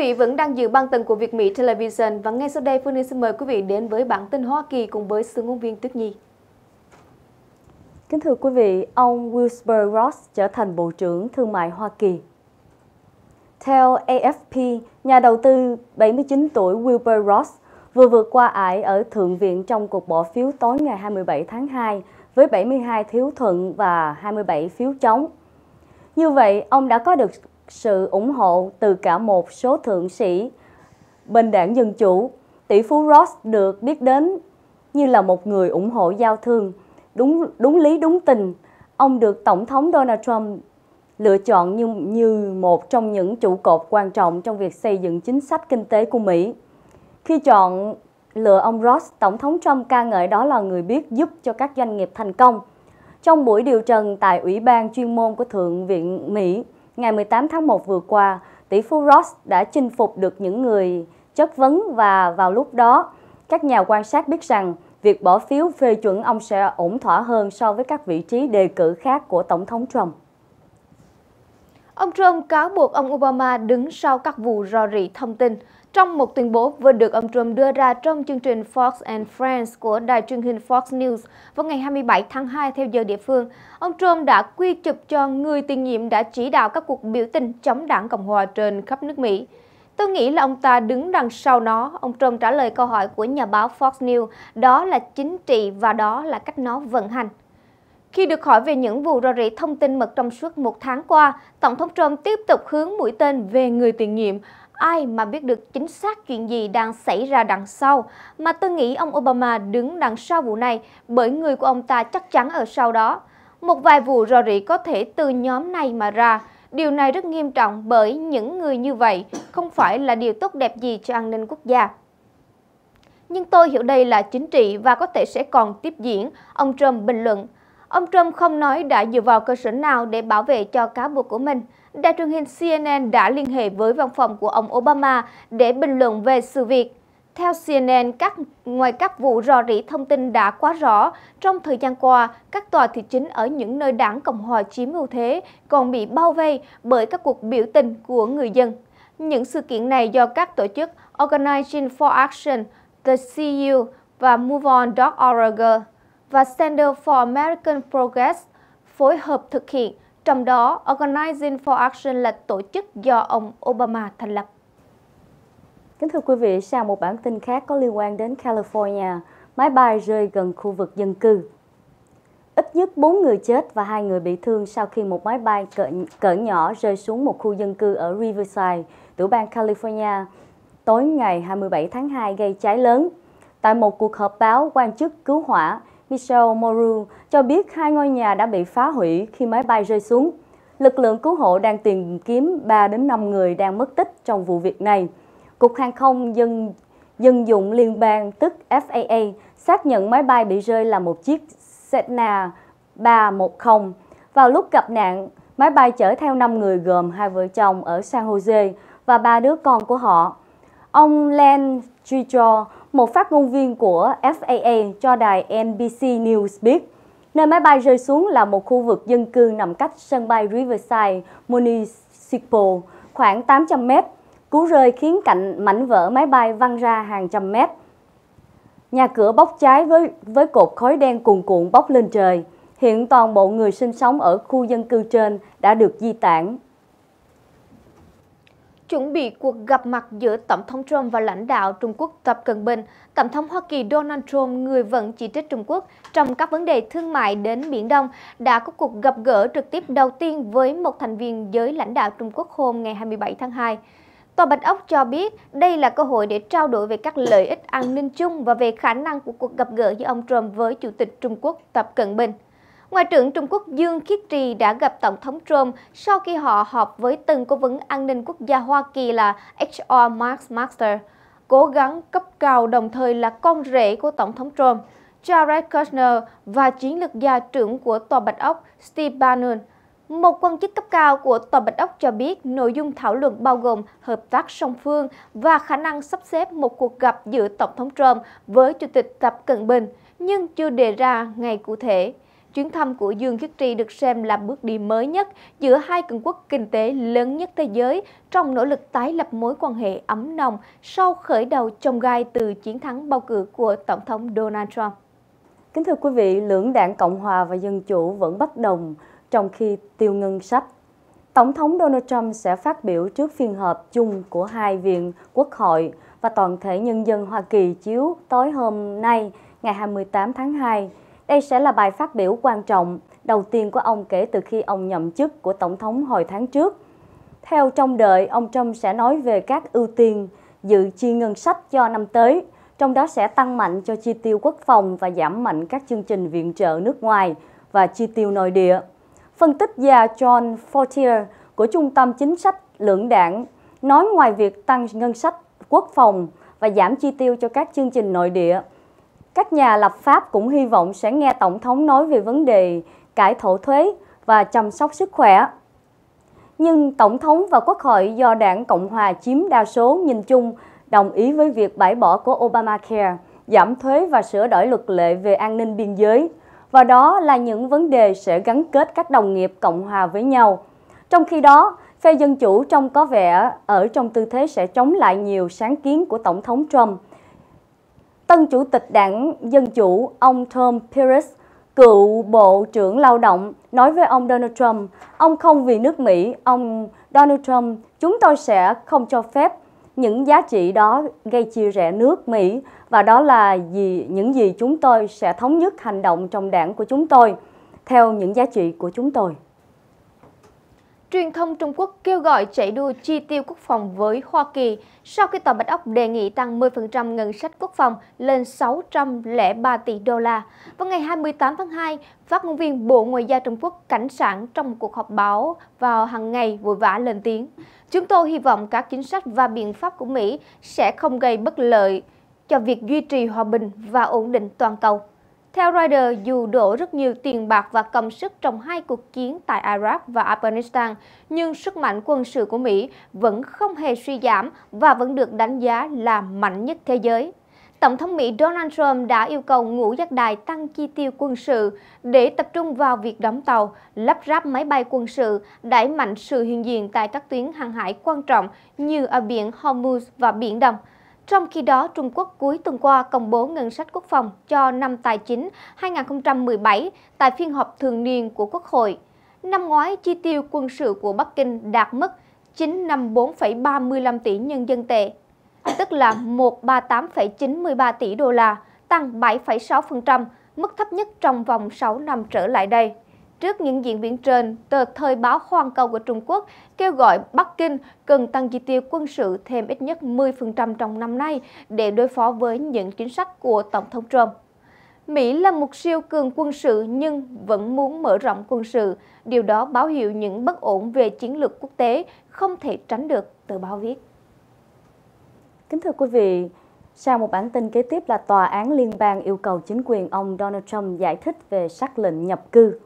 vị vẫn đang giữ băng tầng của Việt Mỹ Television và ngay sau đây Phương Linh xin mời quý vị đến với bản tin Hoa Kỳ cùng với sướng ngôn viên Tuyết Nhi. Kính thưa quý vị, ông Wilbur Ross trở thành Bộ trưởng Thương mại Hoa Kỳ. Theo AFP, nhà đầu tư 79 tuổi Wilbur Ross vừa vượt qua ải ở Thượng viện trong cuộc bỏ phiếu tối ngày 27 tháng 2 với 72 thiếu thuận và 27 phiếu chống. Như vậy, ông đã có được sự ủng hộ từ cả một số thượng sĩ bình đảng Dân Chủ. Tỷ phú Ross được biết đến như là một người ủng hộ giao thương, đúng đúng lý đúng tình. Ông được Tổng thống Donald Trump lựa chọn như, như một trong những trụ cột quan trọng trong việc xây dựng chính sách kinh tế của Mỹ. Khi chọn lựa ông Ross, Tổng thống Trump ca ngợi đó là người biết giúp cho các doanh nghiệp thành công. Trong buổi điều trần tại Ủy ban chuyên môn của Thượng viện Mỹ, ngày 18 tháng 1 vừa qua, tỷ phú Ross đã chinh phục được những người chất vấn và vào lúc đó, các nhà quan sát biết rằng việc bỏ phiếu phê chuẩn ông sẽ ổn thỏa hơn so với các vị trí đề cử khác của Tổng thống Trump. Ông Trump cáo buộc ông Obama đứng sau các vụ rò rỉ thông tin, trong một tuyên bố vừa được ông Trump đưa ra trong chương trình Fox and Friends của đài truyền hình Fox News vào ngày 27 tháng 2 theo giờ địa phương, ông Trump đã quy chụp cho người tiền nhiệm đã chỉ đạo các cuộc biểu tình chống đảng Cộng hòa trên khắp nước Mỹ. Tôi nghĩ là ông ta đứng đằng sau nó, ông Trump trả lời câu hỏi của nhà báo Fox News, đó là chính trị và đó là cách nó vận hành. Khi được hỏi về những vụ rò rỉ thông tin mật trong suốt một tháng qua, Tổng thống Trump tiếp tục hướng mũi tên về người tiền nhiệm ai mà biết được chính xác chuyện gì đang xảy ra đằng sau. Mà tôi nghĩ ông Obama đứng đằng sau vụ này bởi người của ông ta chắc chắn ở sau đó. Một vài vụ rò rỉ có thể từ nhóm này mà ra. Điều này rất nghiêm trọng bởi những người như vậy không phải là điều tốt đẹp gì cho an ninh quốc gia. Nhưng tôi hiểu đây là chính trị và có thể sẽ còn tiếp diễn, ông Trump bình luận. Ông Trump không nói đã dựa vào cơ sở nào để bảo vệ cho cáo buộc của mình đài truyền hình CNN đã liên hệ với văn phòng của ông Obama để bình luận về sự việc. Theo CNN, các, ngoài các vụ rò rỉ thông tin đã quá rõ, trong thời gian qua, các tòa thị chính ở những nơi đảng Cộng hòa chiếm ưu thế còn bị bao vây bởi các cuộc biểu tình của người dân. Những sự kiện này do các tổ chức Organizing for Action, The CU và MoveOn.org và Center for American Progress phối hợp thực hiện trong đó Organizing for Action là tổ chức do ông Obama thành lập. Kính thưa quý vị, sang một bản tin khác có liên quan đến California, máy bay rơi gần khu vực dân cư. Ít nhất 4 người chết và 2 người bị thương sau khi một máy bay cỡ, cỡ nhỏ rơi xuống một khu dân cư ở Riverside, tiểu bang California, tối ngày 27 tháng 2 gây cháy lớn. Tại một cuộc họp báo, quan chức cứu hỏa Michel Moru, cho biết hai ngôi nhà đã bị phá hủy khi máy bay rơi xuống. Lực lượng cứu hộ đang tìm kiếm 3 đến 5 người đang mất tích trong vụ việc này. Cục Hàng không Dân Dân dụng Liên bang, tức FAA, xác nhận máy bay bị rơi là một chiếc Cessna 310. Vào lúc gặp nạn, máy bay chở theo 5 người gồm hai vợ chồng ở San Jose và ba đứa con của họ. Ông Len Chichor, một phát ngôn viên của FAA cho đài NBC News biết, nơi máy bay rơi xuống là một khu vực dân cư nằm cách sân bay Riverside Municipal khoảng 800 mét. Cú rơi khiến cạnh mảnh vỡ máy bay văng ra hàng trăm mét. Nhà cửa bốc cháy với, với cột khói đen cuồn cuộn bốc lên trời. Hiện toàn bộ người sinh sống ở khu dân cư trên đã được di tản Chuẩn bị cuộc gặp mặt giữa Tổng thống Trump và lãnh đạo Trung Quốc Tập Cận Bình, Tổng thống Hoa Kỳ Donald Trump, người vẫn chỉ trích Trung Quốc trong các vấn đề thương mại đến Biển Đông, đã có cuộc gặp gỡ trực tiếp đầu tiên với một thành viên giới lãnh đạo Trung Quốc hôm ngày 27 tháng 2. Tòa Bạch Ốc cho biết đây là cơ hội để trao đổi về các lợi ích an ninh chung và về khả năng của cuộc gặp gỡ giữa ông Trump với Chủ tịch Trung Quốc Tập Cận Bình. Ngoại trưởng Trung Quốc Dương Khiết Trì đã gặp Tổng thống Trump sau khi họ họp với từng cố vấn an ninh quốc gia Hoa Kỳ là H.R. Mark Master, cố gắng cấp cao đồng thời là con rể của Tổng thống Trump, Jared Kushner và chiến lược gia trưởng của Tòa Bạch Ốc Steve Bannon. Một quan chức cấp cao của Tòa Bạch Ốc cho biết nội dung thảo luận bao gồm hợp tác song phương và khả năng sắp xếp một cuộc gặp giữa Tổng thống Trump với Chủ tịch Tập Cận Bình, nhưng chưa đề ra ngày cụ thể. Chuyến thăm của Dương Khiết Tri được xem là bước đi mới nhất giữa hai cường quốc kinh tế lớn nhất thế giới trong nỗ lực tái lập mối quan hệ ấm nồng sau khởi đầu trông gai từ chiến thắng bầu cử của Tổng thống Donald Trump. Kính thưa quý vị, lưỡng đảng Cộng hòa và Dân chủ vẫn bất đồng trong khi tiêu ngân sách. Tổng thống Donald Trump sẽ phát biểu trước phiên họp chung của hai viện Quốc hội và toàn thể nhân dân Hoa Kỳ chiếu tối hôm nay, ngày 28 tháng 2 đây sẽ là bài phát biểu quan trọng đầu tiên của ông kể từ khi ông nhậm chức của Tổng thống hồi tháng trước. Theo trong đợi, ông Trump sẽ nói về các ưu tiên dự chi ngân sách cho năm tới, trong đó sẽ tăng mạnh cho chi tiêu quốc phòng và giảm mạnh các chương trình viện trợ nước ngoài và chi tiêu nội địa. Phân tích gia John Fortier của Trung tâm Chính sách Lưỡng đảng nói ngoài việc tăng ngân sách quốc phòng và giảm chi tiêu cho các chương trình nội địa, các nhà lập pháp cũng hy vọng sẽ nghe Tổng thống nói về vấn đề cải thổ thuế và chăm sóc sức khỏe. Nhưng Tổng thống và Quốc hội do đảng Cộng Hòa chiếm đa số nhìn chung đồng ý với việc bãi bỏ của Obamacare, giảm thuế và sửa đổi luật lệ về an ninh biên giới. Và đó là những vấn đề sẽ gắn kết các đồng nghiệp Cộng Hòa với nhau. Trong khi đó, phe Dân Chủ trông có vẻ ở trong tư thế sẽ chống lại nhiều sáng kiến của Tổng thống Trump – Tân Chủ tịch Đảng Dân Chủ, ông Tom Perez, cựu Bộ trưởng Lao động, nói với ông Donald Trump, ông không vì nước Mỹ, ông Donald Trump, chúng tôi sẽ không cho phép những giá trị đó gây chia rẽ nước Mỹ và đó là gì những gì chúng tôi sẽ thống nhất hành động trong đảng của chúng tôi theo những giá trị của chúng tôi truyền thông Trung Quốc kêu gọi chạy đua chi tiêu quốc phòng với Hoa Kỳ sau khi Tòa Bạch Ốc đề nghị tăng 10% ngân sách quốc phòng lên 603 tỷ đô la. Vào ngày 28 tháng 2, phát ngôn viên Bộ Ngoại giao Trung Quốc cảnh sảng trong một cuộc họp báo vào hàng ngày vội vã lên tiếng. Chúng tôi hy vọng các chính sách và biện pháp của Mỹ sẽ không gây bất lợi cho việc duy trì hòa bình và ổn định toàn cầu. Theo Reuters, dù đổ rất nhiều tiền bạc và công sức trong hai cuộc chiến tại Iraq và Afghanistan, nhưng sức mạnh quân sự của Mỹ vẫn không hề suy giảm và vẫn được đánh giá là mạnh nhất thế giới. Tổng thống Mỹ Donald Trump đã yêu cầu ngũ giác đài tăng chi tiêu quân sự để tập trung vào việc đóng tàu, lắp ráp máy bay quân sự, đẩy mạnh sự hiện diện tại các tuyến hàng hải quan trọng như ở biển Hormuz và Biển Đông. Trong khi đó, Trung Quốc cuối tuần qua công bố ngân sách quốc phòng cho năm tài chính 2017 tại phiên họp thường niên của Quốc hội. Năm ngoái, chi tiêu quân sự của Bắc Kinh đạt mức 954,35 tỷ nhân dân tệ, tức là 138,93 tỷ đô la, tăng 7,6%, mức thấp nhất trong vòng 6 năm trở lại đây. Trước những diễn biến trên, tờ Thời báo Hoàn cầu của Trung Quốc kêu gọi Bắc Kinh cần tăng chi tiêu quân sự thêm ít nhất 10% trong năm nay để đối phó với những chính sách của Tổng thống Trump. Mỹ là một siêu cường quân sự nhưng vẫn muốn mở rộng quân sự. Điều đó báo hiệu những bất ổn về chiến lược quốc tế không thể tránh được, tờ báo viết. Kính thưa quý vị, sau một bản tin kế tiếp là Tòa án Liên bang yêu cầu chính quyền ông Donald Trump giải thích về sắc lệnh nhập cư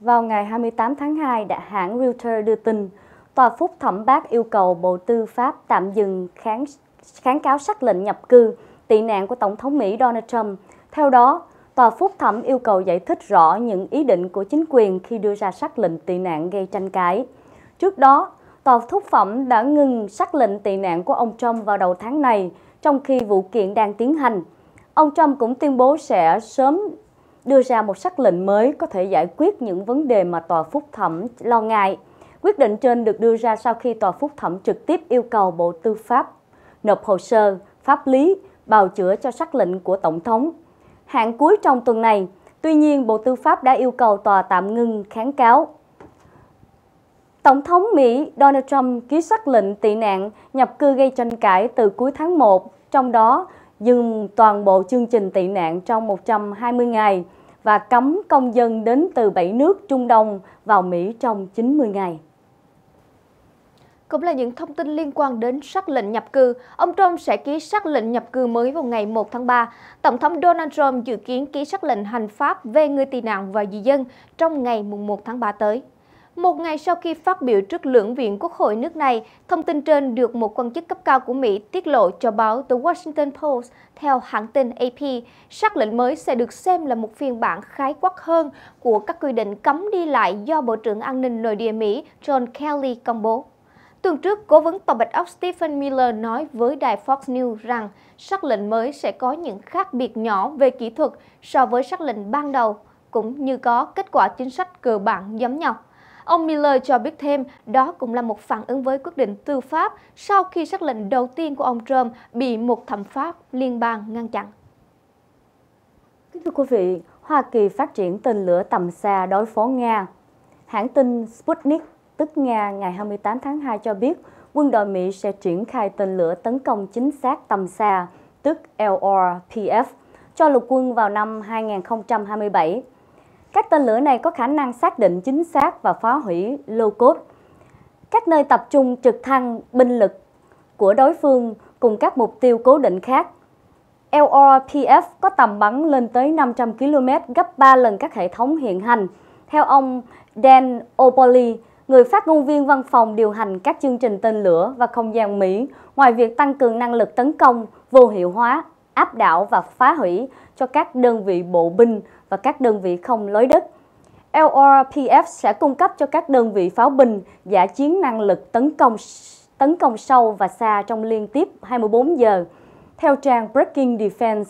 vào ngày 28 tháng 2, đã hãng Reuters đưa tin, Tòa Phúc Thẩm Bác yêu cầu Bộ Tư pháp tạm dừng kháng, kháng cáo sắc lệnh nhập cư tị nạn của Tổng thống Mỹ Donald Trump. Theo đó, Tòa Phúc Thẩm yêu cầu giải thích rõ những ý định của chính quyền khi đưa ra sắc lệnh tị nạn gây tranh cãi. Trước đó, Tòa Phúc Thẩm đã ngừng sắc lệnh tị nạn của ông Trump vào đầu tháng này, trong khi vụ kiện đang tiến hành. Ông Trump cũng tuyên bố sẽ sớm đưa ra một sắc lệnh mới có thể giải quyết những vấn đề mà tòa phúc thẩm lo ngại. Quyết định trên được đưa ra sau khi tòa phúc thẩm trực tiếp yêu cầu Bộ Tư pháp nộp hồ sơ, pháp lý, bào chữa cho sắc lệnh của Tổng thống. Hạn cuối trong tuần này, tuy nhiên Bộ Tư pháp đã yêu cầu tòa tạm ngưng kháng cáo. Tổng thống Mỹ Donald Trump ký sắc lệnh tị nạn nhập cư gây tranh cãi từ cuối tháng 1, trong đó dừng toàn bộ chương trình tị nạn trong 120 ngày – và cấm công dân đến từ 7 nước Trung Đông vào Mỹ trong 90 ngày. Cũng là những thông tin liên quan đến sắc lệnh nhập cư. Ông Trump sẽ ký sắc lệnh nhập cư mới vào ngày 1 tháng 3. Tổng thống Donald Trump dự kiến ký sắc lệnh hành pháp về người tị nạn và di dân trong ngày 1 tháng 3 tới. Một ngày sau khi phát biểu trước lưỡng viện quốc hội nước này, thông tin trên được một quan chức cấp cao của Mỹ tiết lộ cho báo The Washington Post. Theo hãng tin AP, sắc lệnh mới sẽ được xem là một phiên bản khái quát hơn của các quy định cấm đi lại do Bộ trưởng An ninh Nội địa Mỹ John Kelly công bố. Tuần trước, cố vấn Tòa Bạch Ốc Stephen Miller nói với đài Fox News rằng sắc lệnh mới sẽ có những khác biệt nhỏ về kỹ thuật so với sắc lệnh ban đầu, cũng như có kết quả chính sách cơ bản giống nhau. Ông Miller cho biết thêm đó cũng là một phản ứng với quyết định tư pháp sau khi sắc lệnh đầu tiên của ông Trump bị một thẩm pháp liên bang ngăn chặn. thưa quý vị, Hoa Kỳ phát triển tên lửa tầm xa đối phó Nga. Hãng tin Sputnik tức Nga ngày 28 tháng 2 cho biết quân đội Mỹ sẽ triển khai tên lửa tấn công chính xác tầm xa tức LRPF cho lục quân vào năm 2027. Các tên lửa này có khả năng xác định chính xác và phá hủy lô cốt. Các nơi tập trung trực thăng, binh lực của đối phương cùng các mục tiêu cố định khác. LRPF có tầm bắn lên tới 500 km, gấp 3 lần các hệ thống hiện hành. Theo ông Dan Opoli, người phát ngôn viên văn phòng điều hành các chương trình tên lửa và không gian Mỹ, ngoài việc tăng cường năng lực tấn công, vô hiệu hóa, áp đảo và phá hủy cho các đơn vị bộ binh và các đơn vị không lối đất. LRPF sẽ cung cấp cho các đơn vị pháo binh giả chiến năng lực tấn công tấn công sâu và xa trong liên tiếp 24 giờ. Theo trang Breaking Defense,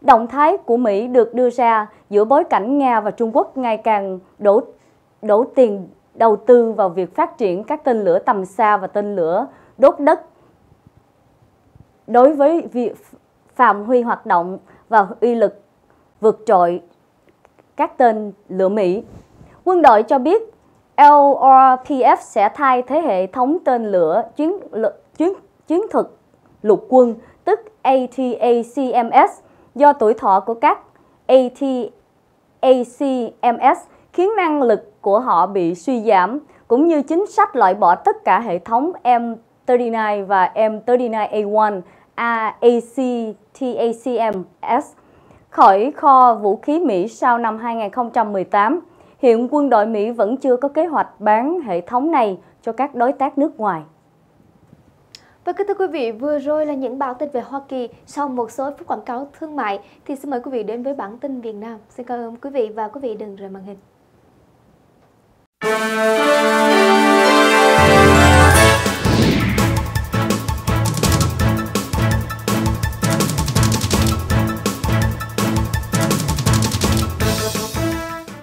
động thái của Mỹ được đưa ra giữa bối cảnh Nga và Trung Quốc ngày càng đổ đổ tiền đầu tư vào việc phát triển các tên lửa tầm xa và tên lửa đốt đất. Đối với việc phạm huy hoạt động và uy lực vượt trội các tên lửa Mỹ. Quân đội cho biết LRPF sẽ thay thế hệ thống tên lửa chiến, chiến, chiến thuật lục quân, tức ATACMS, do tuổi thọ của các ATACMS khiến năng lực của họ bị suy giảm, cũng như chính sách loại bỏ tất cả hệ thống M39 và M39A1 ACTACMS khỏi kho vũ khí Mỹ sau năm 2018. Hiện quân đội Mỹ vẫn chưa có kế hoạch bán hệ thống này cho các đối tác nước ngoài. Và vâng, kính thưa quý vị, vừa rồi là những bản tin về Hoa Kỳ. Sau một số phút quảng cáo thương mại thì xin mời quý vị đến với bản tin Việt Nam. Xin cảm ơn quý vị và quý vị đừng rời màn hình.